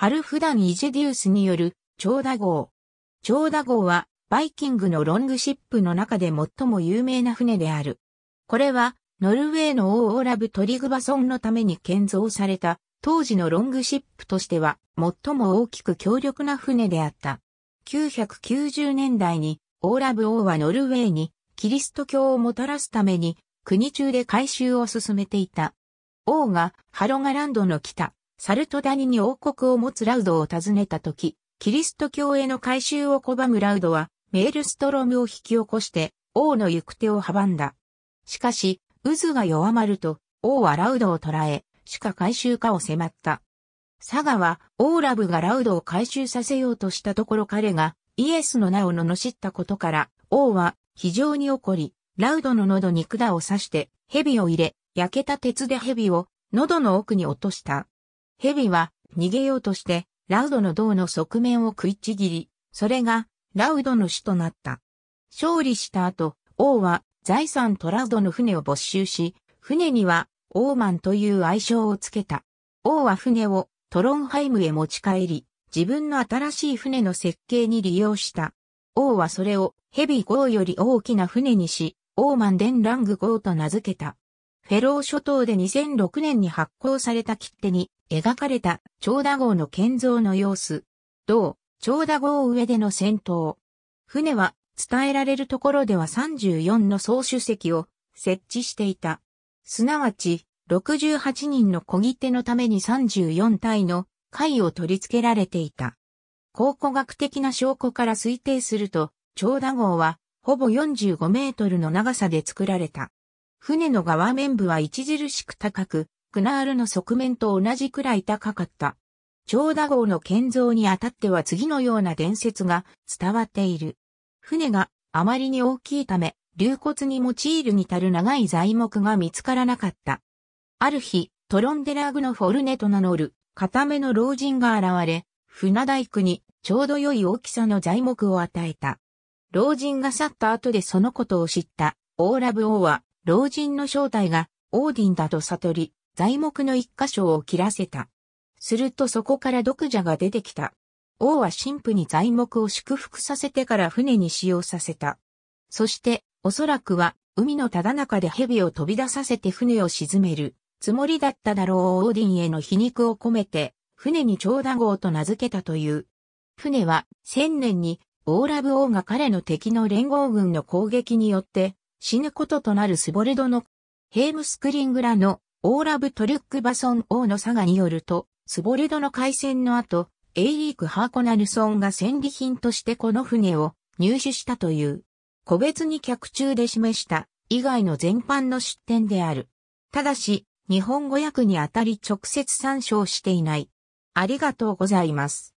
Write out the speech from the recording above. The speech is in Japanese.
ハルフダン・イジェデュースによる長ダ号。長ダ号はバイキングのロングシップの中で最も有名な船である。これはノルウェーの王オーラブ・トリグバソンのために建造された当時のロングシップとしては最も大きく強力な船であった。990年代にオーラブ王はノルウェーにキリスト教をもたらすために国中で改修を進めていた。王がハロガランドの北、サルトダニに王国を持つラウドを訪ねた時、キリスト教への改宗を拒むラウドは、メールストロムを引き起こして、王の行く手を阻んだ。しかし、渦が弱まると、王はラウドを捕らえ、しか回収化を迫った。佐賀は、オーラブがラウドを回収させようとしたところ彼が、イエスの名を罵ったことから、王は、非常に怒り、ラウドの喉に管を刺して、蛇を入れ、焼けた鉄で蛇を、喉の奥に落とした。蛇は逃げようとして、ラウドの銅の側面を食いちぎり、それがラウドの主となった。勝利した後、王は財産トラウドの船を没収し、船にはオーマンという愛称をつけた。王は船をトロンハイムへ持ち帰り、自分の新しい船の設計に利用した。王はそれをヘビ号より大きな船にし、オーマンデンラング号と名付けた。フェロー諸島で2006年に発行された切手に描かれた長打号の建造の様子。同、長打号上での戦闘。船は伝えられるところでは34の総主席を設置していた。すなわち、68人の小切手のために34体の貝を取り付けられていた。考古学的な証拠から推定すると、長打号は、ほぼ45メートルの長さで作られた。船の側面部は著しく高く、クナールの側面と同じくらい高かった。長打号の建造にあたっては次のような伝説が伝わっている。船があまりに大きいため、流骨に用いるに足る長い材木が見つからなかった。ある日、トロンデラーグのフォルネと名乗る、固めの老人が現れ、船大工にちょうど良い大きさの材木を与えた。老人が去った後でそのことを知った、オーラブ王は、老人の正体がオーディンだと悟り、材木の一箇所を切らせた。するとそこから毒蛇が出てきた。王は神父に材木を祝福させてから船に使用させた。そして、おそらくは、海のただ中で蛇を飛び出させて船を沈める、つもりだっただろうオーディンへの皮肉を込めて、船に長蛇号と名付けたという。船は、千年に、オーラブ王が彼の敵の連合軍の攻撃によって、死ぬこととなるスボルドの、ヘームスクリングラのオーラブ・トリュックバソン王の佐賀によると、スボレドの海戦の後、エイリーク・ハーコナルソンが戦利品としてこの船を入手したという、個別に客中で示した以外の全般の出典である。ただし、日本語訳にあたり直接参照していない。ありがとうございます。